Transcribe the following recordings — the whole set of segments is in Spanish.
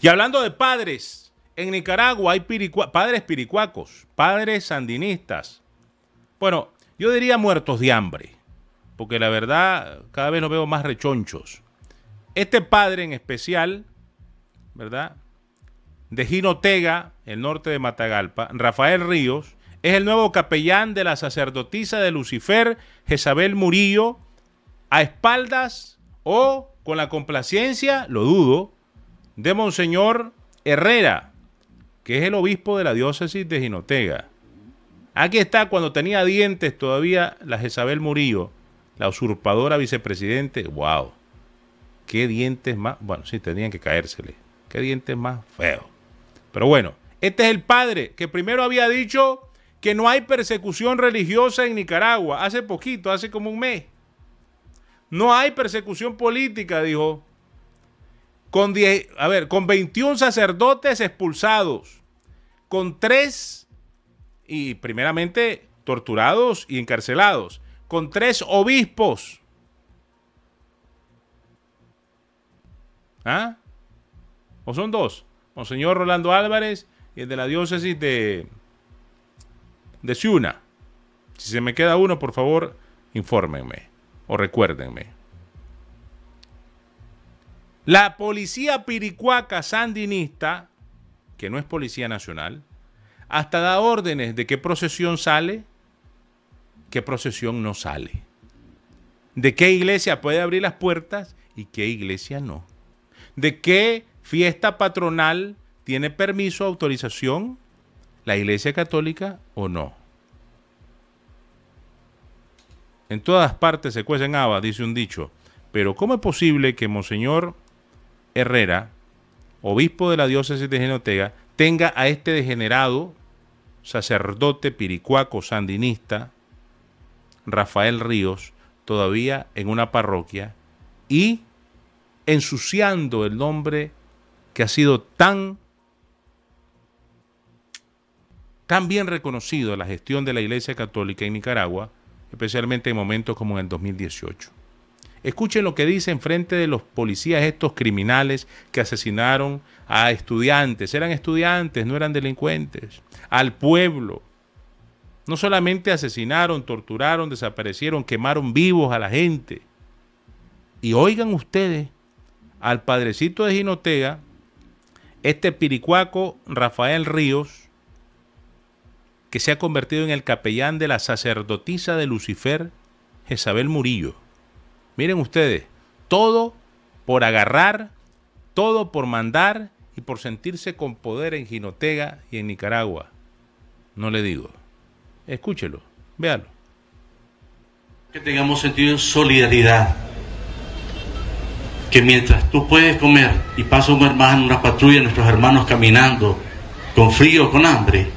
Y hablando de padres, en Nicaragua hay padres piricuacos, padres sandinistas. Bueno, yo diría muertos de hambre, porque la verdad cada vez los veo más rechonchos. Este padre en especial, ¿verdad? De Jinotega, el norte de Matagalpa, Rafael Ríos, es el nuevo capellán de la sacerdotisa de Lucifer, Jezabel Murillo, a espaldas o con la complacencia, lo dudo, de Monseñor Herrera, que es el obispo de la diócesis de Ginotega. Aquí está cuando tenía dientes todavía la Jezabel Murillo, la usurpadora vicepresidente. ¡Wow! ¿Qué dientes más? Bueno, sí, tenían que caérsele. ¿Qué dientes más feos? Pero bueno, este es el padre que primero había dicho que no hay persecución religiosa en Nicaragua. Hace poquito, hace como un mes. No hay persecución política, dijo con, a ver, con 21 sacerdotes expulsados, con tres, y primeramente torturados y encarcelados, con tres obispos. ¿Ah? ¿O son dos? Monseñor Rolando Álvarez y el de la diócesis de, de Ciuna. Si se me queda uno, por favor, infórmenme o recuérdenme. La policía piricuaca sandinista, que no es policía nacional, hasta da órdenes de qué procesión sale, qué procesión no sale, de qué iglesia puede abrir las puertas y qué iglesia no, de qué fiesta patronal tiene permiso, autorización la iglesia católica o no. En todas partes se cuecen habas, dice un dicho, pero ¿cómo es posible que Monseñor Herrera, obispo de la diócesis de Genotega, tenga a este degenerado sacerdote piricuaco sandinista, Rafael Ríos, todavía en una parroquia y ensuciando el nombre que ha sido tan bien reconocido la gestión de la Iglesia Católica en Nicaragua, especialmente en momentos como en el 2018. Escuchen lo que dice en frente de los policías estos criminales que asesinaron a estudiantes. Eran estudiantes, no eran delincuentes. Al pueblo. No solamente asesinaron, torturaron, desaparecieron, quemaron vivos a la gente. Y oigan ustedes al padrecito de Ginotega, este piricuaco Rafael Ríos, que se ha convertido en el capellán de la sacerdotisa de Lucifer, Jezabel Murillo. Miren ustedes, todo por agarrar, todo por mandar y por sentirse con poder en Jinotega y en Nicaragua. No le digo. Escúchelo, véalo. Que tengamos sentido de solidaridad. Que mientras tú puedes comer y pasa un hermano, una patrulla, nuestros hermanos caminando, con frío, con hambre,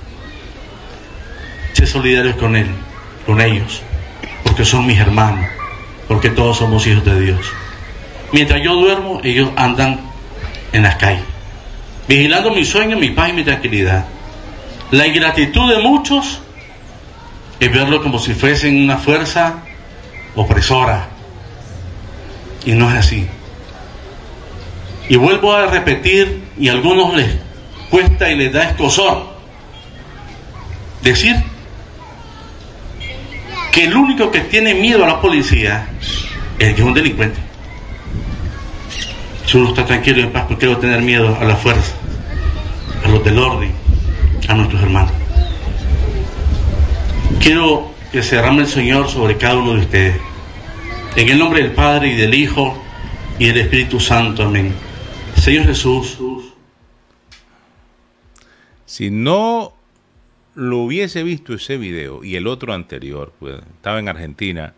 sé solidario con él, con ellos, porque son mis hermanos porque todos somos hijos de Dios. Mientras yo duermo, ellos andan en las calles, vigilando mi sueño, mi paz y mi tranquilidad. La ingratitud de muchos es verlo como si fuesen una fuerza opresora. Y no es así. Y vuelvo a repetir, y a algunos les cuesta y les da escosor decir que el único que tiene miedo a la policía es el que es un delincuente. Si uno está tranquilo y en paz, porque quiero tener miedo a la fuerza, a los del orden, a nuestros hermanos? Quiero que se derrame el Señor sobre cada uno de ustedes. En el nombre del Padre y del Hijo y del Espíritu Santo. Amén. Señor Jesús. Si no lo hubiese visto ese video y el otro anterior, pues, estaba en Argentina,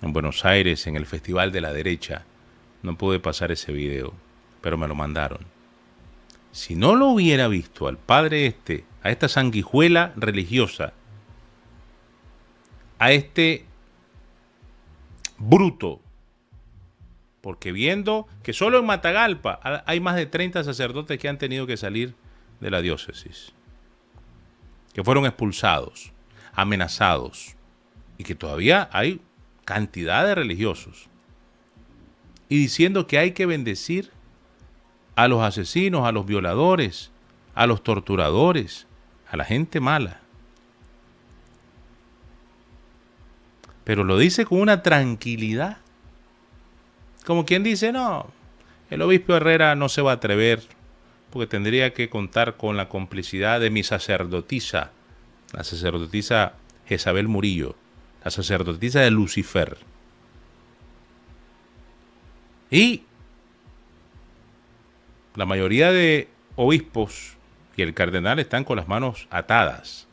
en Buenos Aires, en el Festival de la Derecha, no pude pasar ese video, pero me lo mandaron. Si no lo hubiera visto al padre este, a esta sanguijuela religiosa, a este bruto, porque viendo que solo en Matagalpa hay más de 30 sacerdotes que han tenido que salir de la diócesis que fueron expulsados, amenazados y que todavía hay cantidad de religiosos. Y diciendo que hay que bendecir a los asesinos, a los violadores, a los torturadores, a la gente mala. Pero lo dice con una tranquilidad. Como quien dice, no, el obispo Herrera no se va a atrever porque tendría que contar con la complicidad de mi sacerdotisa, la sacerdotisa Jezabel Murillo, la sacerdotisa de Lucifer. Y la mayoría de obispos y el cardenal están con las manos atadas,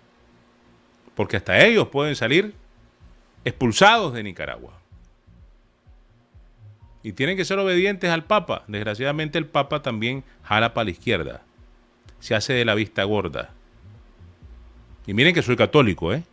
porque hasta ellos pueden salir expulsados de Nicaragua y tienen que ser obedientes al Papa. Desgraciadamente el Papa también jala para la izquierda, se hace de la vista gorda. Y miren que soy católico, ¿eh?